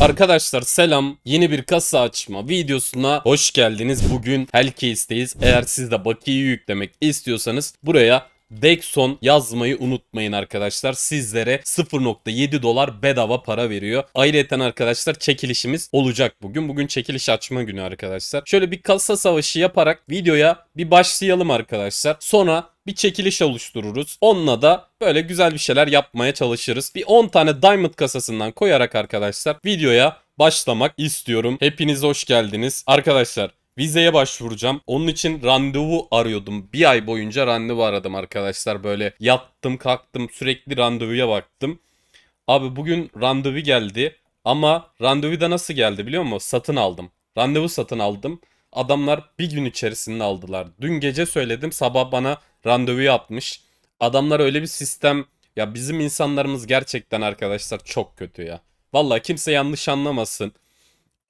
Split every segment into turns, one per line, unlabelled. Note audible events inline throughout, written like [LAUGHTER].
Arkadaşlar selam. Yeni bir kasa açma videosuna hoş geldiniz. Bugün Hellcase'deyiz. Eğer siz de bakiyi yüklemek istiyorsanız buraya Dexon yazmayı unutmayın arkadaşlar. Sizlere 0.7 dolar bedava para veriyor. Ayrıca arkadaşlar çekilişimiz olacak bugün. Bugün çekiliş açma günü arkadaşlar. Şöyle bir kasa savaşı yaparak videoya bir başlayalım arkadaşlar. Sonra bir çekiliş oluştururuz. Onunla da böyle güzel bir şeyler yapmaya çalışırız. Bir 10 tane diamond kasasından koyarak arkadaşlar videoya başlamak istiyorum. Hepiniz hoş geldiniz. Arkadaşlar Vizeye başvuracağım. Onun için randevu arıyordum. Bir ay boyunca randevu aradım arkadaşlar. Böyle yattım kalktım sürekli randevuya baktım. Abi bugün randevu geldi. Ama randevu da nasıl geldi biliyor musun? Satın aldım. Randevu satın aldım. Adamlar bir gün içerisinde aldılar. Dün gece söyledim sabah bana randevu yapmış. Adamlar öyle bir sistem ya bizim insanlarımız gerçekten arkadaşlar çok kötü ya. Valla kimse yanlış anlamasın.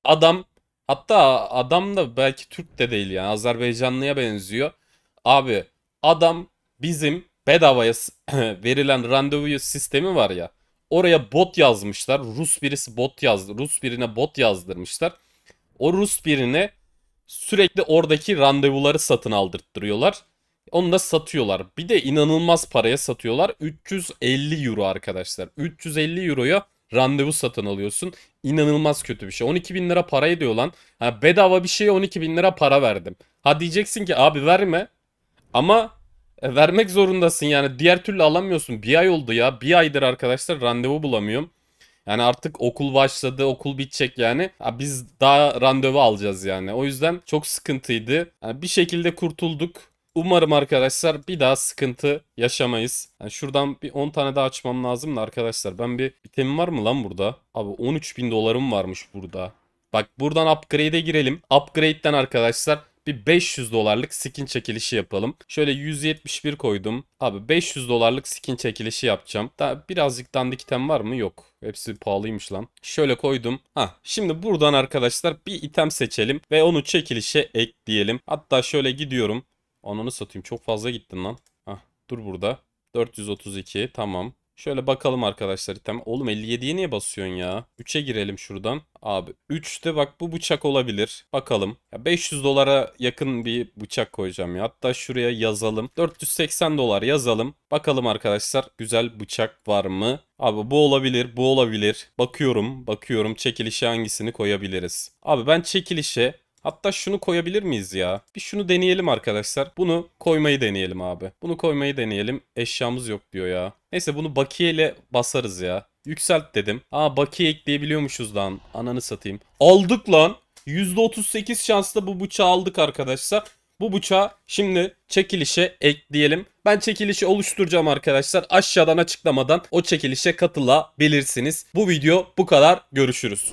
Adam Hatta adam da belki Türk de değil yani Azerbaycanlıya benziyor. Abi adam bizim bedavaya [CLEARS THROAT] verilen randevu sistemi var ya. Oraya bot yazmışlar. Rus birisi bot yazdı. Rus birine bot yazdırmışlar. O Rus birine sürekli oradaki randevuları satın aldırttırıyorlar. Onu da satıyorlar. Bir de inanılmaz paraya satıyorlar. 350 euro arkadaşlar. 350 euroya randevu satın alıyorsun. İnanılmaz kötü bir şey. 12 bin lira para ediyor lan. Ha, bedava bir şeye 12 bin lira para verdim. Ha diyeceksin ki abi verme. Ama e, vermek zorundasın yani. Diğer türlü alamıyorsun. Bir ay oldu ya. Bir aydır arkadaşlar randevu bulamıyorum. Yani artık okul başladı, okul bitecek yani. Ha, biz daha randevu alacağız yani. O yüzden çok sıkıntıydı. Yani bir şekilde kurtulduk. Umarım arkadaşlar bir daha sıkıntı yaşamayız. Yani şuradan bir 10 tane daha açmam lazım da arkadaşlar. Ben bir item var mı lan burada? Abi 13 bin dolarım varmış burada. Bak buradan upgrade'e girelim. Upgrade'den arkadaşlar bir 500 dolarlık skin çekilişi yapalım. Şöyle 171 koydum. Abi 500 dolarlık skin çekilişi yapacağım. Daha birazcık dandik item var mı? Yok. Hepsi pahalıymış lan. Şöyle koydum. Ha, şimdi buradan arkadaşlar bir item seçelim ve onu çekilişe ekleyelim. Hatta şöyle gidiyorum. Ananı satayım çok fazla gittin lan. Hah dur burada. 432 tamam. Şöyle bakalım arkadaşlar item. Oğlum 57'ye niye basıyorsun ya? 3'e girelim şuradan. Abi 3'te bak bu bıçak olabilir. Bakalım. Ya 500 dolara yakın bir bıçak koyacağım ya. Hatta şuraya yazalım. 480 dolar yazalım. Bakalım arkadaşlar güzel bıçak var mı? Abi bu olabilir, bu olabilir. Bakıyorum, bakıyorum çekilişe hangisini koyabiliriz. Abi ben çekilişe Hatta şunu koyabilir miyiz ya? Bir şunu deneyelim arkadaşlar. Bunu koymayı deneyelim abi. Bunu koymayı deneyelim. Eşyamız yok diyor ya. Neyse bunu bakiye ile basarız ya. Yükselt dedim. Aa bakiye ekleyebiliyormuşuz lan. Ananı satayım. Aldık lan. %38 şansla bu bıçağı aldık arkadaşlar. Bu bıçağı şimdi çekilişe ekleyelim. Ben çekilişi oluşturacağım arkadaşlar. Aşağıdan açıklamadan o çekilişe katılabilirsiniz. Bu video bu kadar. Görüşürüz.